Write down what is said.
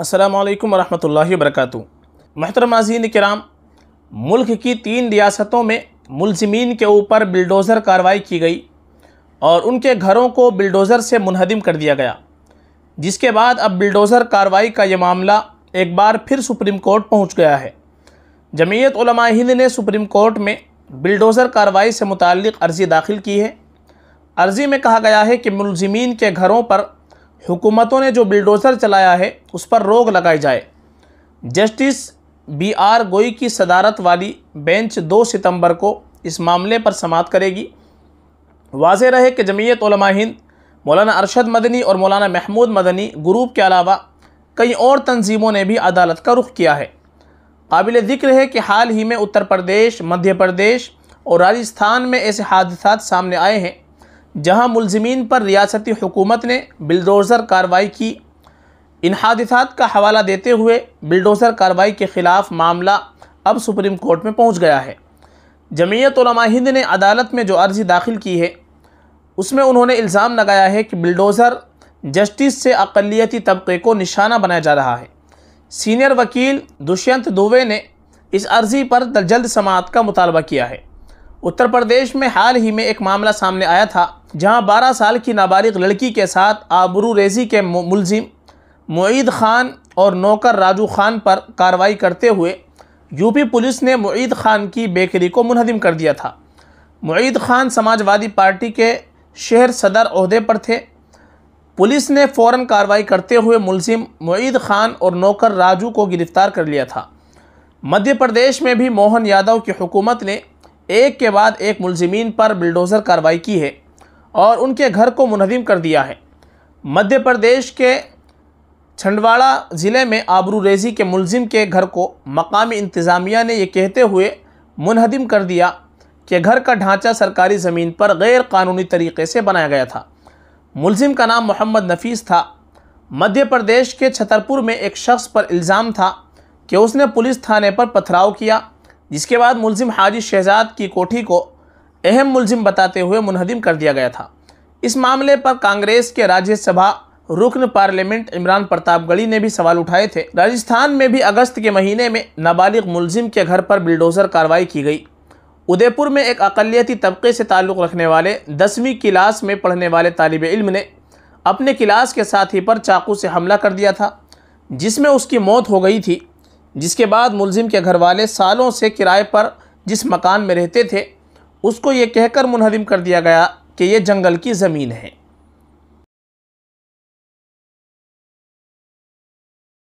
السلام علیکم ورحمۃ اللہ وبرکاتہ محترم عظین کرام ملک کی تین ریاستوں میں ملزمین کے اوپر بلڈوزر کارروائی کی گئی اور ان کے گھروں کو بلڈوزر سے منہدم کر دیا گیا جس کے بعد اب بلڈوزر کارروائی کا یہ معاملہ ایک بار پھر سپریم کورٹ پہنچ گیا ہے جمعیت علماء ہند نے سپریم کورٹ میں بلڈوزر کارروائی سے متعلق عرضی داخل کی ہے عرضی میں کہا گیا ہے کہ ملزمین کے گھروں پر حکومتوں نے جو بلڈوزر چلایا ہے اس پر روک لگائی جائے جسٹس بی آر گوئی کی صدارت والی بینچ دو ستمبر کو اس معاملے پر سماعت کرے گی واضح رہے کہ جمعیت علماء ہند مولانا ارشد مدنی اور مولانا محمود مدنی گروپ کے علاوہ کئی اور تنظیموں نے بھی عدالت کا رخ کیا ہے قابل ذکر ہے کہ حال ہی میں اتر پردیش مدھیہ پردیش اور راجستھان میں ایسے حادثات سامنے آئے ہیں جہاں ملزمین پر ریاستی حکومت نے بلڈوزر کارروائی کی ان حادثات کا حوالہ دیتے ہوئے بلڈوزر کارروائی کے خلاف معاملہ اب سپریم کورٹ میں پہنچ گیا ہے جمعیت علماء ہند نے عدالت میں جو عرضی داخل کی ہے اس میں انہوں نے الزام لگایا ہے کہ بلڈوزر جسٹس سے اقلیتی طبقے کو نشانہ بنایا جا رہا ہے سینئر وکیل دشینت دووے نے اس عرضی پر جلد سماعت کا مطالبہ کیا ہے اتر پردیش میں حال ہی میں ایک معاملہ سامنے آیا تھا جہاں بارہ سال کی نابالغ لڑکی کے ساتھ آبرو ریزی کے ملزم معید خان اور نوکر راجو خان پر کارروائی کرتے ہوئے یو پی پولیس نے معید خان کی بیکری کو منہدم کر دیا تھا معید خان سماج وادی پارٹی کے شہر صدر عہدے پر تھے پولیس نے فوراً کارروائی کرتے ہوئے ملزم معید خان اور نوکر راجو کو گرفتار کر لیا تھا مدھیہ پردیش میں بھی موہن یادو کی حکومت نے ایک کے بعد ایک ملزمین پر بلڈوزر کارروائی کی ہے اور ان کے گھر کو منہدم کر دیا ہے مدھیہ پردیش کے چھنڈواڑہ ضلع میں آبرو ریزی کے ملزم کے گھر کو مقامی انتظامیہ نے یہ کہتے ہوئے منہدم کر دیا کہ گھر کا ڈھانچہ سرکاری زمین پر غیر قانونی طریقے سے بنایا گیا تھا ملزم کا نام محمد نفیس تھا مدھیہ پردیش کے چھترپور میں ایک شخص پر الزام تھا کہ اس نے پولیس تھانے پر پتھراؤ کیا جس کے بعد ملزم حاجی شہزاد کی کوٹھی کو اہم ملزم بتاتے ہوئے منہدم کر دیا گیا تھا اس معاملے پر کانگریس کے راجیہ سبھا رکن پارلیمنٹ عمران پرتاپ گڑی نے بھی سوال اٹھائے تھے راجستھان میں بھی اگست کے مہینے میں نابالغ ملزم کے گھر پر بلڈوزر کارروائی کی گئی ادے پور میں ایک اقلیتی طبقے سے تعلق رکھنے والے دسویں کلاس میں پڑھنے والے طالب علم نے اپنے کلاس کے ساتھی پر چاقو سے حملہ کر دیا تھا جس میں اس کی موت ہو گئی تھی جس کے بعد ملزم کے گھر والے سالوں سے کرائے پر جس مکان میں رہتے تھے اس کو یہ کہہ کر منہدم کر دیا گیا کہ یہ جنگل کی زمین ہے